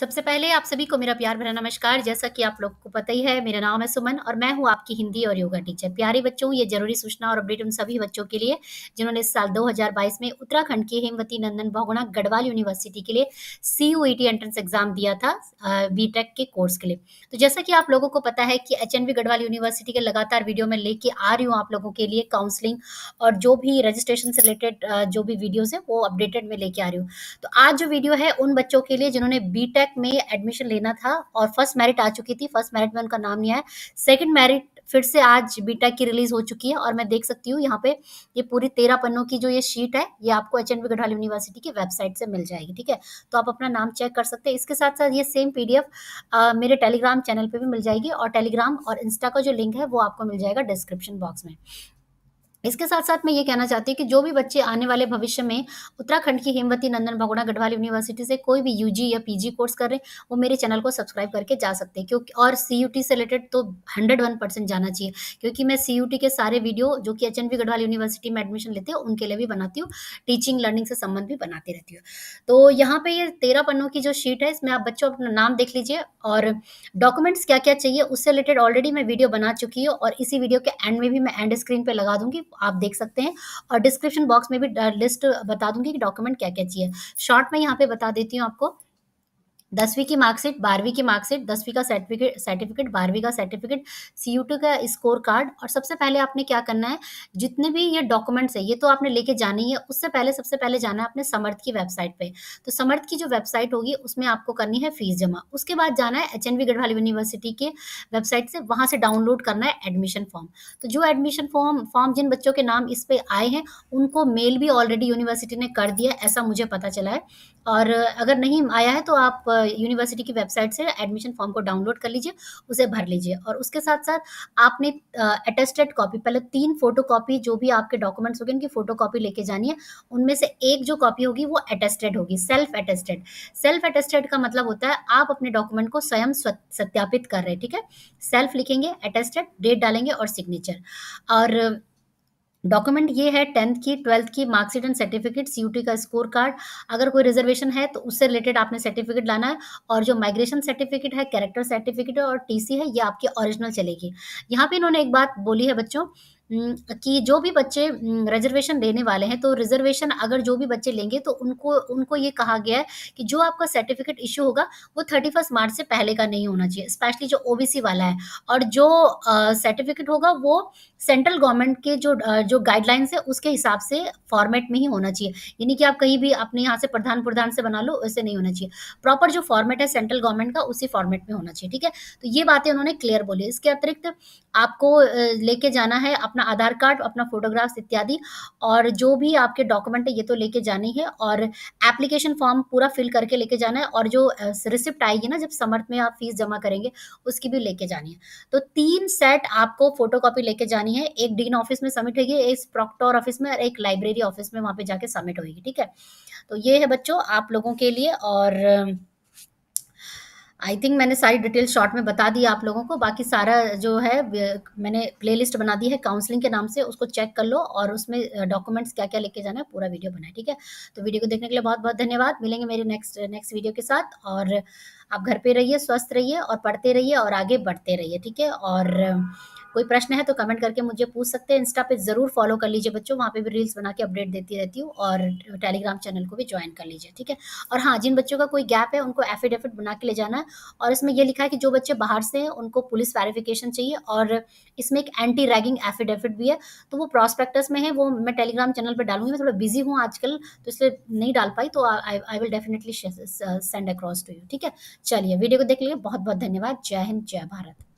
सबसे पहले आप सभी को मेरा प्यार भरा नमस्कार जैसा कि आप लोग को पता ही है मेरा नाम है सुमन और मैं हूँ आपकी हिंदी और योगा टीचर प्यारे बच्चों ये जरूरी सूचना और अपडेट उन सभी बच्चों के लिए जिन्होंने इस साल 2022 में उत्तराखंड के हेमवती नंदन बहुगुणा गढ़वाल यूनिवर्सिटी के लिए सी एंट्रेंस एग्जाम दिया था बी के कोर्स के लिए तो जैसा कि आप लोगों को पता है कि एच गढ़वाल यूनिवर्सिटी के लगातार वीडियो में लेके आ रही हूँ आप लोगों के लिए काउंसलिंग और जो भी रजिस्ट्रेशन से रिलेटेड जो भी वीडियोज है वो अपडेटेड में लेके आ रही हूँ तो आज जो वीडियो है उन बच्चों के लिए जिन्होंने बी टेक में एडमिशन लेना था और फर्स्ट मेरिट आ चुकी थी फर्स्ट मेरिट में उनका नाम नहीं आया सेकंड मेरिट फिर से आज बीटा की रिलीज हो चुकी है और मैं देख सकती हूँ यहाँ पे ये पूरी तेरह पन्नों की जो ये शीट है ये आपको H N B Garhwal university की वेबसाइट से मिल जाएगी ठीक है तो आप अपना नाम चेक कर सकते हैं इसके साथ साथ ये सेम पी डी एफ मेरे टेलीग्राम चैनल पर भी मिल जाएगी और टेलीग्राम और इंस्टा का जो लिंक है वो आपको मिल जाएगा डिस्क्रिप्शन बॉक्स में इसके साथ साथ मैं ये कहना चाहती हूँ कि जो भी बच्चे आने वाले भविष्य में उत्तराखंड की हेमवती नंदन भगोड़ा गढ़वाल यूनिवर्सिटी से कोई भी यूजी या पीजी कोर्स कर रहे हैं वो मेरे चैनल को सब्सक्राइब करके जा सकते हैं क्योंकि और सीयूटी से रिलेटेड तो हंड्रेड वन परसेंट जाना चाहिए क्योंकि मैं सीयूटी के सारे वीडियो जो कि एच गढ़वाल यूनिवर्सिटी में एडमिशन लेते हैं उनके लिए भी बनाती हूँ टीचिंग लर्निंग से संबंध भी बनाती रहती हूँ तो यहाँ पर ये तेरह पन्नों की जो शीट है इसमें आप बच्चों अपना नाम देख लीजिए और डॉक्यूमेंट्स क्या क्या चाहिए उससे रिलेटेड ऑलरेडी मैं वीडियो बना चुकी हूँ और इसी वीडियो के एंड में भी मैं एंड स्क्रीन पर लगा दूंगी आप देख सकते हैं और डिस्क्रिप्शन बॉक्स में भी लिस्ट बता दूंगी कि डॉक्यूमेंट क्या क्या चाहिए शॉर्ट में यहाँ पे बता देती हूँ आपको दसवीं की मार्कशीट बारहवीं की मार्कशीट दसवीं का सर्टिफिकेट सर्टिफिकेट बारहवीं का सर्टिफिकेट सी का स्कोर कार्ड और सबसे पहले आपने क्या करना है जितने भी ये डॉक्यूमेंट्स है ये तो आपने लेके जाना ही है उससे पहले सबसे पहले जाना है अपने समर्थ की वेबसाइट पे तो समर्थ की जो वेबसाइट होगी उसमें आपको करनी है फीस जमा उसके बाद जाना है एच एन गढ़वाल यूनिवर्सिटी के वेबसाइट से वहाँ से डाउनलोड करना है एडमिशन फॉर्म तो जो एडमिशन फॉर्म फॉर्म जिन बच्चों के नाम इस पर आए हैं उनको मेल भी ऑलरेडी यूनिवर्सिटी ने कर दिया ऐसा मुझे पता चला है और अगर नहीं आया है तो आप यूनिवर्सिटी की वेबसाइट से एडमिशन फॉर्म को डाउनलोड कर लीजिए उसे भर लीजिए और उसके साथ साथ आपने अटेस्टेड कॉपी पहले तीन फोटो कॉपी जो भी आपके डॉक्यूमेंट्स होंगे उनकी फोटो कॉपी लेके जानी है उनमें से एक जो कॉपी होगी वो अटेस्टेड होगी सेल्फ अटेस्टेड सेल्फ अटेस्टेड का मतलब होता है आप अपने डॉक्यूमेंट को स्वयं सत्यापित कर रहे हैं ठीक है सेल्फ लिखेंगे अटेस्टेड डेट डालेंगे और सिग्नेचर और डॉक्यूमेंट ये है टेंथ की ट्वेल्थ की मार्कशीट एंड सर्टिफिकेट सी का स्कोर कार्ड अगर कोई रिजर्वेशन है तो उससे रिलेटेड आपने सर्टिफिकेट लाना है और जो माइग्रेशन सर्टिफिकेट है कैरेक्टर सर्टिफिकेट और टीसी है ये आपकी ओरिजिनल चलेगी यहाँ पे इन्होंने एक बात बोली है बच्चों कि जो भी बच्चे रिजर्वेशन लेने वाले हैं तो रिजर्वेशन अगर जो भी बच्चे लेंगे तो उनको उनको ये कहा गया है कि जो आपका सर्टिफिकेट इश्यू होगा वो थर्टी फर्स्ट मार्च से पहले का नहीं होना चाहिए स्पेशली जो ओबीसी वाला है और जो सर्टिफिकेट होगा वो सेंट्रल गवर्नमेंट के जो जो गाइडलाइंस है उसके हिसाब से फॉर्मेट में ही होना चाहिए यानी कि आप कहीं भी अपने यहाँ से प्रधान प्रधान से बना लो ऐसे नहीं होना चाहिए प्रॉपर जो फॉर्मेट है सेंट्रल गवर्नमेंट का उसी फॉर्मेट में होना चाहिए ठीक है तो ये बातें उन्होंने क्लियर बोली इसके अतिरिक्त आपको लेके जाना है अपने अपना आधार कार्ड अपना फोटोग्राफ्स इत्यादि और जो भी आपके डॉक्यूमेंट है ये तो लेके जानी है और एप्लीकेशन फॉर्म पूरा फिल करके लेके जाना है और जो रिसिप्ट आएगी ना जब समर्थ में आप फीस जमा करेंगे उसकी भी लेके जानी है तो तीन सेट आपको फोटो कॉपी लेके जानी है एक डीन ऑफिस में सबमिट होगी एक प्रॉक्टोर ऑफिस में और एक लाइब्रेरी ऑफिस में वहाँ पे जाके सबमिट होगी ठीक है तो ये है बच्चों आप लोगों के लिए और आई थिंक मैंने सारी डिटेल शॉर्ट में बता दी आप लोगों को बाकी सारा जो है मैंने प्लेलिस्ट बना दी है काउंसलिंग के नाम से उसको चेक कर लो और उसमें डॉक्यूमेंट्स क्या क्या लेके जाना है पूरा वीडियो बनाए ठीक है तो वीडियो को देखने के लिए बहुत बहुत धन्यवाद मिलेंगे मेरे नेक्स्ट नेक्स्ट वीडियो के साथ और आप घर पर रहिए स्वस्थ रहिए और पढ़ते रहिए और आगे बढ़ते रहिए ठीक है और कोई प्रश्न है तो कमेंट करके मुझे पूछ सकते हैं इंस्टा पे ज़रूर फॉलो कर लीजिए बच्चों वहाँ पे भी रील्स बना के अपडेट देती रहती हूँ और टेलीग्राम चैनल को भी ज्वाइन कर लीजिए ठीक है और हाँ जिन बच्चों का कोई गैप है उनको एफिडेविट बना के ले जाना है और इसमें यह लिखा है कि जो बच्चे बाहर से हैं उनको पुलिस वेरिफिकेशन चाहिए और इसमें एक एंटी रैगिंग एफिडेविट भी है तो वो प्रॉस्पेक्टस में है वो मैं टेलीग्राम चैनल पर डालूंगी मैं थोड़ा बिजी हूँ आजकल तो इसलिए नहीं डाल पाई तो I will definitely send across to you ठीक है चलिए वीडियो को देख लिए बहुत बहुत धन्यवाद जय हिंद जय भारत